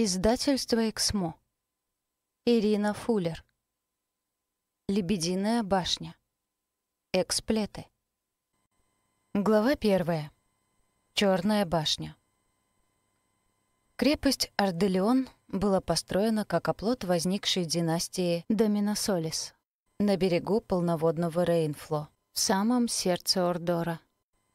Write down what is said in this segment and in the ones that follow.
Издательство «Эксмо». Ирина Фуллер. «Лебединая башня». Эксплеты. Глава первая. Черная башня. Крепость Арделеон была построена как оплот возникшей династии Доминосолис на берегу полноводного Рейнфло, в самом сердце Ордора.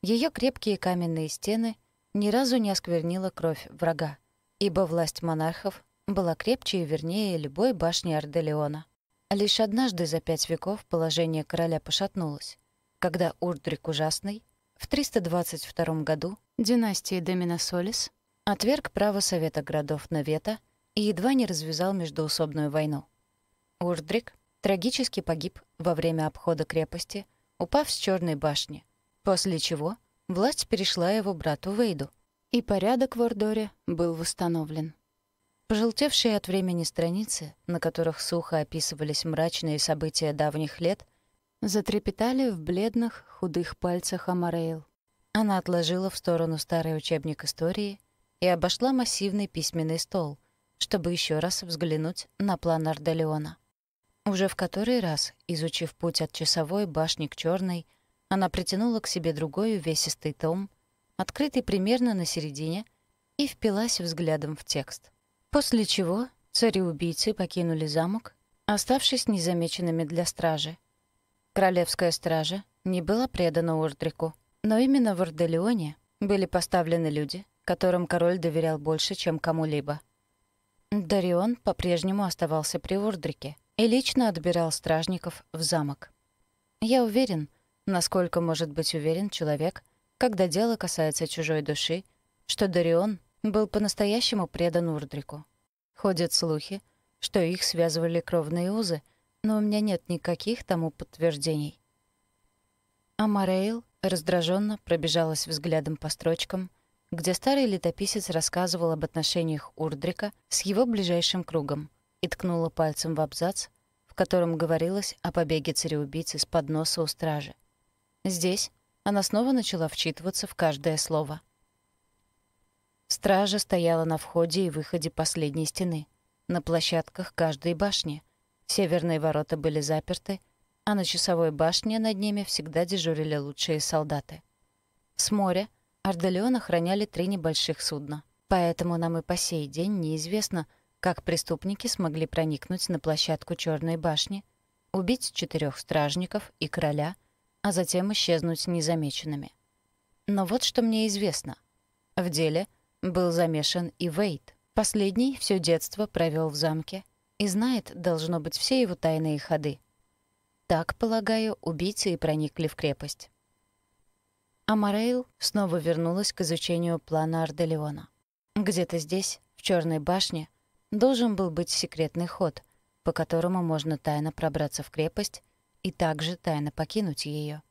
Ее крепкие каменные стены ни разу не осквернила кровь врага ибо власть монархов была крепче и вернее любой башни Арделеона. Лишь однажды за пять веков положение короля пошатнулось, когда Урдрик Ужасный в 322 году династии Доминосолис отверг право Совета городов вето и едва не развязал междоусобную войну. Урдрик трагически погиб во время обхода крепости, упав с Черной башни, после чего власть перешла его брату Вейду — и порядок в Ордоре был восстановлен. Пожелтевшие от времени страницы, на которых сухо описывались мрачные события давних лет, затрепетали в бледных, худых пальцах Амарейл. Она отложила в сторону старый учебник истории и обошла массивный письменный стол, чтобы еще раз взглянуть на план Арделеона. Уже в который раз, изучив путь от часовой башни к черной, она притянула к себе другой увесистый том открытый примерно на середине, и впилась взглядом в текст. После чего цари-убийцы покинули замок, оставшись незамеченными для стражи. Королевская стража не была предана Ордрику, но именно в Орделеоне были поставлены люди, которым король доверял больше, чем кому-либо. Дарион по-прежнему оставался при Ордрике и лично отбирал стражников в замок. Я уверен, насколько может быть уверен человек — когда дело касается чужой души, что Дарион был по-настоящему предан Урдрику. Ходят слухи, что их связывали кровные узы, но у меня нет никаких тому подтверждений. А Морейл раздраженно пробежалась взглядом по строчкам, где старый летописец рассказывал об отношениях Урдрика с его ближайшим кругом и ткнула пальцем в абзац, в котором говорилось о побеге цареубийцы с подноса у стражи. Здесь она снова начала вчитываться в каждое слово. Стража стояла на входе и выходе последней стены, на площадках каждой башни. Северные ворота были заперты, а на часовой башне над ними всегда дежурили лучшие солдаты. С моря Арделеон охраняли три небольших судна, поэтому нам и по сей день неизвестно, как преступники смогли проникнуть на площадку Черной башни, убить четырех стражников и короля — а затем исчезнуть незамеченными. Но вот что мне известно. В деле был замешан и Вейт. Последний все детство провел в замке и знает, должно быть, все его тайные ходы. Так, полагаю, убийцы и проникли в крепость. А Морейл снова вернулась к изучению плана Арделеона. Где-то здесь, в Черной башне, должен был быть секретный ход, по которому можно тайно пробраться в крепость и также тайно покинуть ее.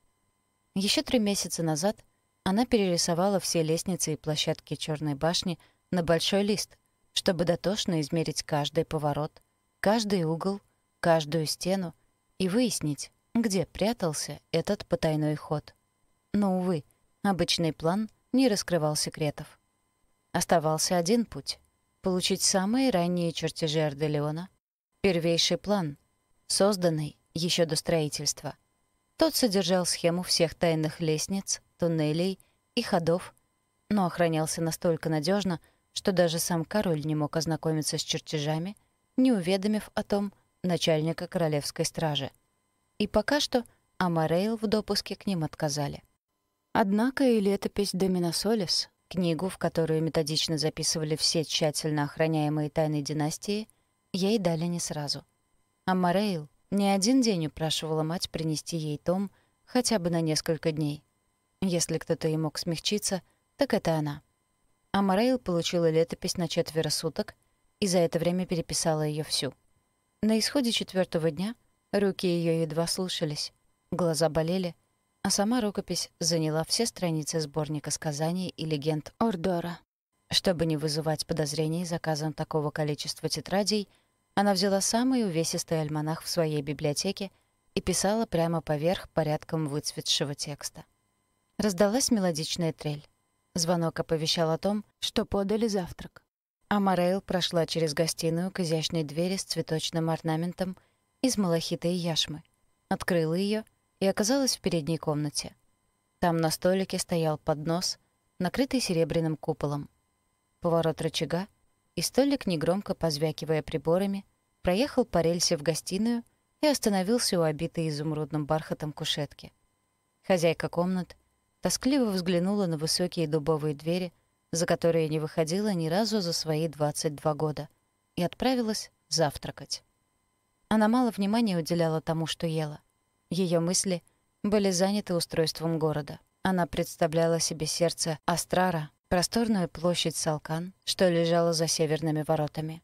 Еще три месяца назад она перерисовала все лестницы и площадки Черной башни на большой лист, чтобы дотошно измерить каждый поворот, каждый угол, каждую стену и выяснить, где прятался этот потайной ход. Но, увы, обычный план не раскрывал секретов. Оставался один путь — получить самые ранние чертежи Арделеона, первейший план, созданный еще до строительства. Тот содержал схему всех тайных лестниц, туннелей и ходов, но охранялся настолько надежно, что даже сам король не мог ознакомиться с чертежами, не уведомив о том начальника королевской стражи. И пока что Амарейл в допуске к ним отказали. Однако и летопись Доминосолис, книгу, в которую методично записывали все тщательно охраняемые тайны династии, ей дали не сразу. Амарейл, не один день упрашивала мать принести ей том хотя бы на несколько дней. Если кто-то и мог смягчиться, так это она. А Морейл получила летопись на четверо суток и за это время переписала ее всю. На исходе четвертого дня руки ее едва слушались, глаза болели, а сама рукопись заняла все страницы сборника сказаний и легенд Ордора. Чтобы не вызывать подозрений заказом такого количества тетрадей — она взяла самый увесистый альманах в своей библиотеке и писала прямо поверх порядком выцветшего текста. Раздалась мелодичная трель. Звонок оповещал о том, что подали завтрак. А Морейл прошла через гостиную к изящной двери с цветочным орнаментом из малахита и яшмы, открыла ее и оказалась в передней комнате. Там на столике стоял поднос, накрытый серебряным куполом. Поворот рычага — и столик, негромко позвякивая приборами, проехал по рельсе в гостиную и остановился у обитой изумрудным бархатом кушетки. Хозяйка комнат тоскливо взглянула на высокие дубовые двери, за которые не выходила ни разу за свои 22 года, и отправилась завтракать. Она мало внимания уделяла тому, что ела. Ее мысли были заняты устройством города. Она представляла себе сердце Астрара, просторную площадь Салкан, что лежала за северными воротами.